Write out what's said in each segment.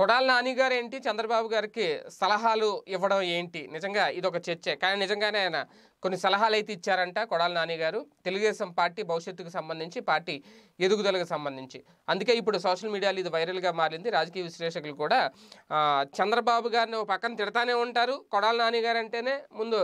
కొడాల నాని గారు ఏంటి చంద్రబాబు గారికి సలహాలు ఇవ్వడం ఏంటి నిజంగా ఇది ఒక చర్చే కానీ నిజంగానే ఆయన కొన్ని సలహాలు అయితే ఇచ్చారంట కొడాల నాని గారు తెలుగుదేశం పార్టీ భవిష్యత్తుకు సంబంధించి పార్టీ ఎదుగుదలకు సంబంధించి అందుకే ఇప్పుడు సోషల్ మీడియాలో ఇది వైరల్గా మారింది రాజకీయ విశ్లేషకులు కూడా చంద్రబాబు గారిని పక్కన తిడతానే ఉంటారు కొడాల నాని గారు అంటేనే ముందు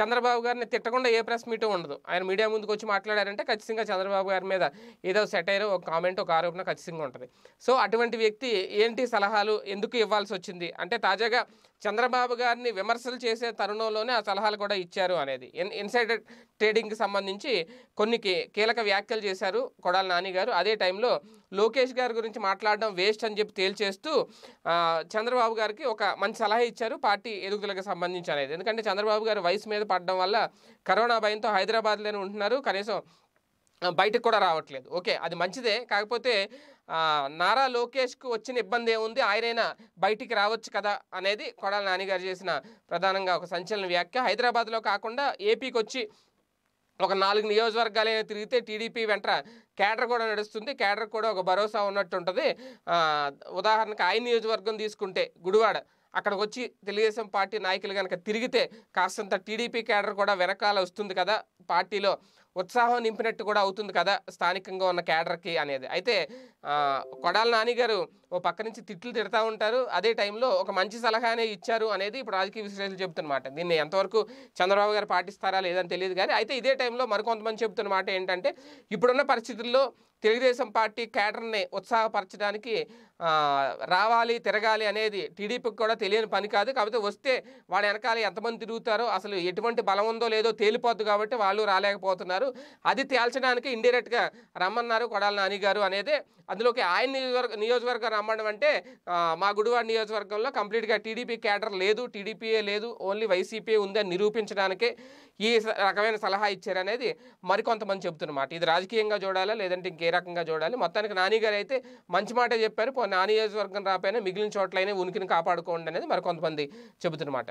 చంద్రబాబు గారిని తిట్టకుండా ఏ ప్రెస్ మీట్ ఉండదు ఆయన మీడియా ముందుకు వచ్చి మాట్లాడారంటే ఖచ్చితంగా చంద్రబాబు గారి మీద ఏదో సెటైర్ ఒక కామెంట్ ఒక ఆరోపణ ఖచ్చితంగా ఉంటుంది సో అటువంటి వ్యక్తి ఏంటి సలహాలు ఎందుకు ఇవ్వాల్సి వచ్చింది అంటే తాజాగా చంద్రబాబు గారిని విమర్శలు చేసే తరుణంలోనే ఆ సలహాలు కూడా ఇచ్చారు అనేది ఇన్ ఇన్సైడర్ ట్రేడింగ్కి సంబంధించి కొన్ని కీలక వ్యాఖ్యలు చేశారు కొడాల నాని గారు అదే టైంలో లోకేష్ గారి గురించి మాట్లాడడం వేస్ట్ అని చెప్పి తేల్చేస్తూ చంద్రబాబు గారికి ఒక మంచి సలహా ఇచ్చారు పార్టీ ఎదుగుదలకు సంబంధించి అనేది ఎందుకంటే చంద్రబాబు గారు వయసు మీద పడడం వల్ల కరోనా భయంతో హైదరాబాద్లోనే ఉంటున్నారు కనీసం బయటకు కూడా రావట్లేదు ఓకే అది మంచిదే కాకపోతే నారా లోకేష్కు వచ్చిన ఇబ్బంది ఏముంది ఆయనైనా బయటికి రావచ్చు కదా అనేది కొడాల నానిగారు చేసిన ప్రధానంగా ఒక సంచలన వ్యాఖ్య హైదరాబాద్లో కాకుండా ఏపీకి వచ్చి ఒక నాలుగు నియోజకవర్గాలైనా తిరిగితే టీడీపీ వెంట కేడర్ కూడా నడుస్తుంది కేడర్ కూడా ఒక భరోసా ఉన్నట్టు ఉంటుంది ఉదాహరణకు ఆయన నియోజకవర్గం తీసుకుంటే గుడివాడ అక్కడికి వచ్చి తెలుగుదేశం పార్టీ నాయకులు కనుక తిరిగితే కాస్తంత టీడీపీ కేడర్ కూడా వెనకాల వస్తుంది కదా పార్టీలో ఉత్సాహం నింపినట్టు కూడా అవుతుంది కదా స్థానికంగా ఉన్న క్యాడర్కి అనేది అయితే కొడాల నాని గారు ఓ పక్క నుంచి తిట్లు తిడతా ఉంటారు అదే టైంలో ఒక మంచి సలహానే ఇచ్చారు అనేది ఇప్పుడు రాజకీయ విశ్లేషణ చెబుతున్నమాట దీన్ని ఎంతవరకు చంద్రబాబు గారు పాటిస్తారా లేదని తెలియదు కానీ అయితే ఇదే టైంలో మరికొంతమంది చెబుతున్నమాట ఏంటంటే ఇప్పుడున్న పరిస్థితుల్లో తెలుగుదేశం పార్టీ క్యాడర్ని ఉత్సాహపరచడానికి రావాలి తిరగాలి అనేది టీడీపీకి కూడా తెలియని పని కాదు కాకపోతే వస్తే వాళ్ళ వెనకాల ఎంతమంది తిరుగుతారో అసలు ఎటువంటి బలం ఉందో లేదో తేలిపోద్దు కాబట్టి వాళ్ళు రాలేకపోతున్నారు ఉన్నారు అది తేల్చడానికి ఇండైరెక్ట్గా రమ్మన్నారు కొడాల నాని గారు అనేది అందులోకి ఆయన నియోజకవర్గ నియోజకవర్గం రమ్మడం అంటే మా గుడివాడ నియోజకవర్గంలో కంప్లీట్గా టీడీపీ క్యాడర్ లేదు టీడీపీఏ లేదు ఓన్లీ వైసీపీ ఉందని నిరూపించడానికే ఈ రకమైన సలహా ఇచ్చారనేది మరికొంతమంది చెబుతున్నమాట ఇది రాజకీయంగా చూడాలా లేదంటే ఇంకే రకంగా చూడాలి మొత్తానికి నానిగారు అయితే మంచి మాట చెప్పారు పో నియోజకవర్గం రాపోయినా మిగిలిన చోట్లైనా ఉనికిని కాపాడుకోండి అనేది మరికొంతమంది చెబుతున్నమాట